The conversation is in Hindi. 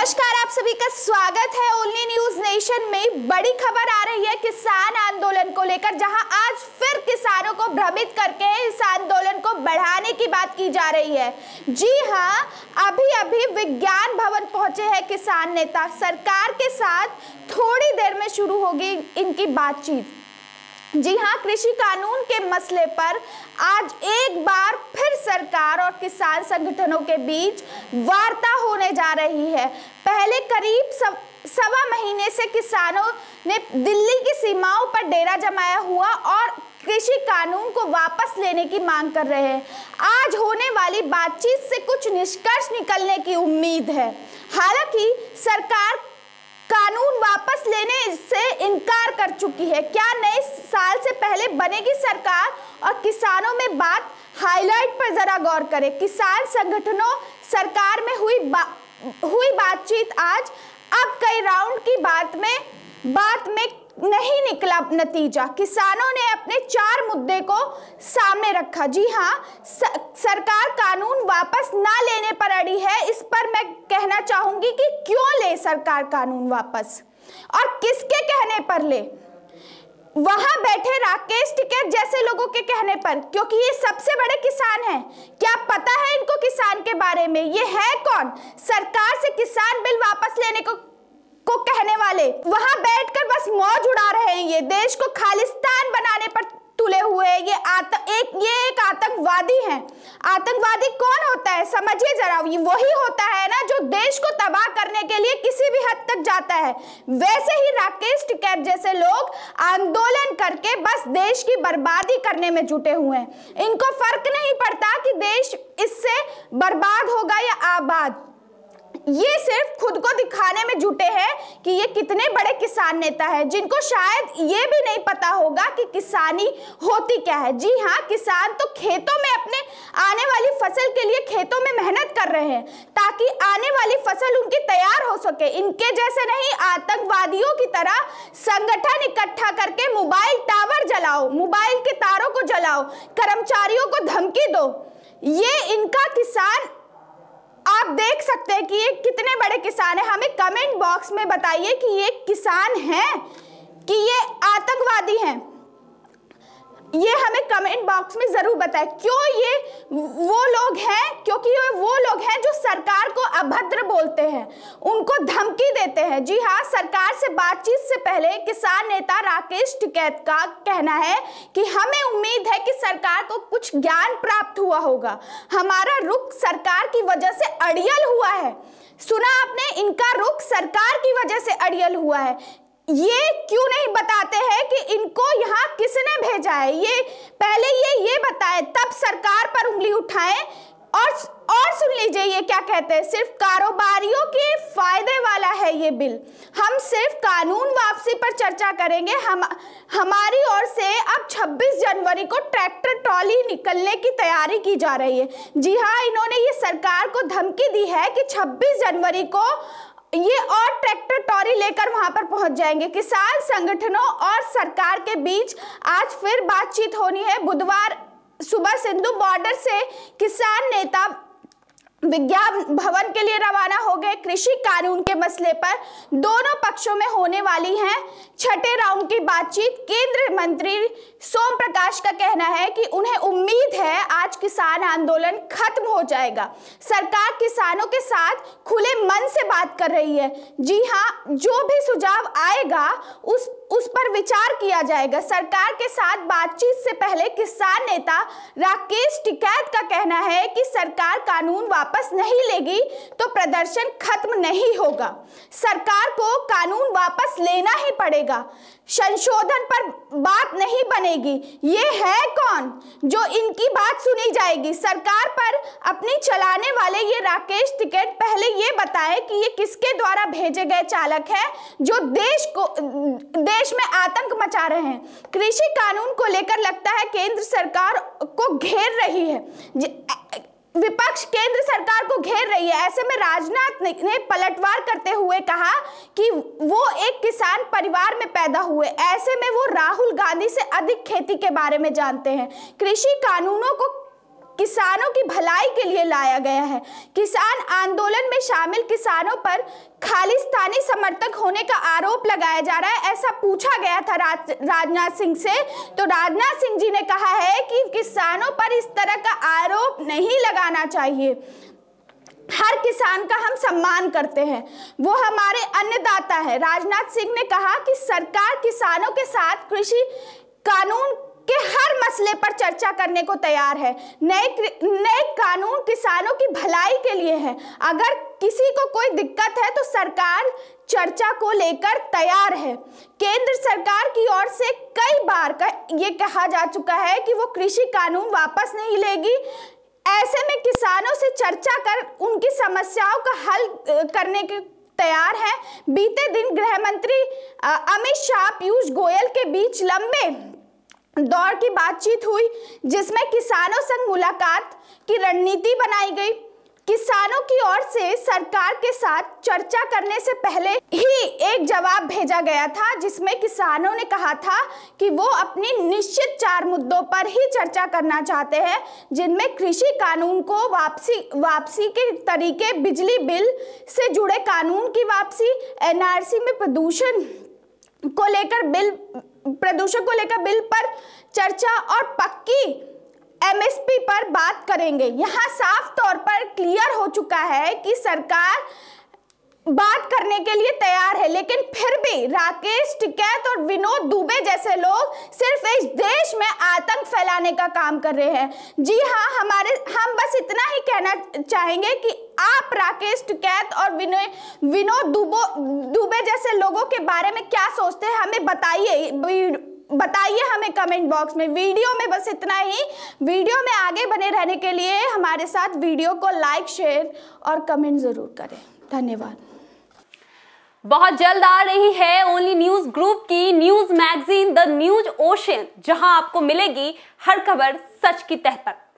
नमस्कार आप सभी का स्वागत है ओनली न्यूज नेशन में बड़ी खबर आ रही है किसान आंदोलन को लेकर जहां आज फिर किसानों को भ्रमित करके इस आंदोलन को बढ़ाने की बात की जा रही है जी हां अभी अभी विज्ञान भवन पहुंचे हैं किसान नेता सरकार के साथ थोड़ी देर में शुरू होगी इनकी बातचीत जी हाँ कृषि कानून के मसले पर आज एक बार फिर सरकार और किसान संगठनों के बीच वार्ता होने जा रही है पहले करीब सब सवा महीने से किसानों ने दिल्ली की सीमाओं पर डेरा जमाया हुआ और कृषि कानून को वापस लेने की मांग कर रहे हैं आज होने वाली बातचीत से कुछ निष्कर्ष निकलने की उम्मीद है हालांकि सरकार कानून वापस लेने से इनकार कर चुकी है क्या नए साल से पहले बनेगी सरकार और किसानों में बात हाईलाइट पर जरा गौर करें किसान संगठनों सरकार में हुई बा, हुई बातचीत आज अब कई राउंड की बात में बात में नहीं निकला नतीजा किसानों ने अपने चार मुद्दे को सामने रखा जी हाँ सरकार कानून वापस ना लेने पर अड़ी है इस पर मैं कहना चाहूंगी कि क्यों ले सरकार कानून वापस और किसके कहने पर ले वहां बैठे राकेश टिकेट जैसे लोगों के कहने पर क्योंकि ये सबसे बड़े किसान हैं क्या पता है इनको किसान के बारे में ये है कौन सरकार से किसान बिल वापस लेने को को कहने वाले वहां बैठकर बस मौज उड़ा रहे हैं ये देश को खालिस्तान बनाने पर तुले हुए ये आत, एक ये एक आतंकवादी है आतंकवादी कौन होता है समझिए जरा वही होता है ना जो देश को तबाह करने के लिए किसी भी हद तक जाता है वैसे ही राकेश टिकैत जैसे लोग आंदोलन करके बस देश की बर्बादी करने में जुटे हुए हैं इनको फर्क नहीं पड़ता कि देश इससे बर्बाद होगा या आबाद ये सिर्फ खुद को दिखाने में जुटे हैं कि ये कितने बड़े किसान नेता हैं जिनको शायद ये भी नहीं पता होगा कि किसानी होती क्या है जी हाँ किसान तो खेतों में अपने आने वाली फसल के लिए खेतों में मेहनत कर रहे हैं ताकि आने वाली फसल उनकी तैयार हो सके इनके जैसे नहीं आतंकवादियों की तरह संगठन इकट्ठा करके मोबाइल टावर जलाओ मोबाइल के तारों को जलाओ कर्मचारियों को धमकी दो ये इनका किसान आप देख सकते हैं कि ये कितने बड़े किसान हैं हमें कमेंट बॉक्स में बताइए कि ये किसान हैं कि ये आतंकवादी हैं ये हमें कमेंट बॉक्स में ज़रूर बताएं क्यों ये वो लोग हैं क्योंकि ये वो लोग हैं जो सरकार को अभद्र बोलते हैं उनको धमकी देते हैं जी हाँ सरकार से बातचीत से पहले किसान नेता राकेश टिकैत का कहना है कि हमें उम्मीद है कि सरकार को कुछ ज्ञान प्राप्त हुआ होगा हमारा रुख सरकार की वजह से अड़ियल हुआ है सुना आपने इनका रुख सरकार की वजह से अड़ियल हुआ है ये क्यों नहीं बताते हैं कि इनको यहाँ किसने भेजा है ये पहले ये ये बताएं तब सरकार पर उंगली उठाएं और और सुन लीजिए ये क्या कहते हैं सिर्फ कारोबारियों के फायदे वाला है ये बिल हम सिर्फ कानून वापसी पर चर्चा करेंगे हम हमारी ओर से अब 26 जनवरी को ट्रैक्टर ट्रॉली निकलने की तैयारी की जा रही है जी हाँ इन्होंने ये सरकार को धमकी दी है कि 26 जनवरी को ये और ट्रैक्टर टॉरी लेकर वहां पर पहुंच जाएंगे किसान संगठनों और सरकार के बीच आज फिर बातचीत होनी है बुधवार सुबह सिंधु बॉर्डर से किसान नेता विज्ञान भवन के लिए रवाना हो गए कृषि कानून के मसले पर दोनों पक्षों में होने वाली है छठे राउंड की बातचीत केंद्र मंत्री सोम प्रकाश का कहना है कि उन्हें उम्मीद है आज किसान आंदोलन खत्म हो जाएगा सरकार किसानों के साथ खुले मन से बात कर रही है जी हाँ जो भी सुझाव आएगा उस उस पर विचार किया जाएगा सरकार के साथ बातचीत से पहले किसान नेता राकेश टिकैत का कहना है कि सरकार कानून वापस नहीं लेगी तो प्रदर्शन खत्म नहीं होगा सरकार को कानून वापस लेना ही पड़ेगा संशोधन पर बात नहीं बनेगी ये है कौन जो इनकी बात सुनी जाएगी सरकार पर चलाने वाले ये राकेश टिकट पहले ये बताए कि ये किसके द्वारा भेजे गए चालक है जो देश को देश में आतंक मचा रहे हैं कृषि कानून को लेकर लगता है केंद्र सरकार को घेर रही है विपक्ष केंद्र सरकार को घेर रही है ऐसे में राजनाथ ने पलटवार करते हुए कहा कि वो एक किसान परिवार में पैदा हुए ऐसे में वो राहुल गांधी से अधिक खेती के बारे में जानते हैं कृषि कानूनों को किसानों की भलाई के लिए लाया गया है किसान आंदोलन में शामिल किसानों पर खालिस्तानी समर्थक होने का आरोप लगाया जा रहा है ऐसा पूछा गया था राज, राजनाथ सिंह से तो राजनाथ सिंह जी ने कहा है कि किसानों पर इस तरह का आरोप नहीं लगाना चाहिए हर किसान का हम सम्मान करते हैं वो हमारे अन्नदाता है राजनाथ सिंह ने कहा कि सरकार किसानों के साथ कृषि कानून के हर मसले पर चर्चा करने को तैयार है नए नए कानून किसानों की भलाई के लिए है अगर किसी को कोई दिक्कत है तो सरकार चर्चा को लेकर तैयार है केंद्र सरकार की ओर से कई बार का ये कहा जा चुका है कि वो कृषि कानून वापस नहीं लेगी ऐसे में किसानों से चर्चा कर उनकी समस्याओं का हल करने के तैयार है बीते दिन गृह मंत्री अमित शाह पीयूष गोयल के बीच लंबे दौर की बातचीत हुई जिसमें किसानों संग मुलाकात की रणनीति बनाई गई किसानों की ओर से सरकार के साथ चर्चा करने से पहले ही एक जवाब भेजा गया था जिसमें किसानों ने कहा था कि वो अपनी निश्चित चार मुद्दों पर ही चर्चा करना चाहते हैं जिनमें कृषि कानून को वापसी वापसी के तरीके बिजली बिल से जुड़े कानून की वापसी एनआरसी में प्रदूषण को लेकर बिल प्रदूषण को लेकर बिल पर चर्चा और पक्की एमएसपी पर बात करेंगे यहाँ साफ तौर पर क्लियर हो चुका है कि सरकार बात करने के लिए तैयार है लेकिन फिर भी राकेश टिकैत और विनोद दुबे जैसे लोग सिर्फ इस देश में आतंक फैलाने का काम कर रहे हैं जी हाँ हमारे हम बस इतना ही कहना चाहेंगे कि आप राकेश टिकैत और विनोद विनोद दुबो दुबे जैसे लोगों के बारे में क्या सोचते हैं हमें बताइए बताइए हमें कमेंट बॉक्स में वीडियो में बस इतना ही वीडियो में आगे बने रहने के लिए हमारे साथ वीडियो को लाइक शेयर और कमेंट ज़रूर करें धन्यवाद बहुत जल्द आ रही है ओनली न्यूज ग्रुप की news magazine the news ocean जहां आपको मिलेगी हर खबर सच की तह तक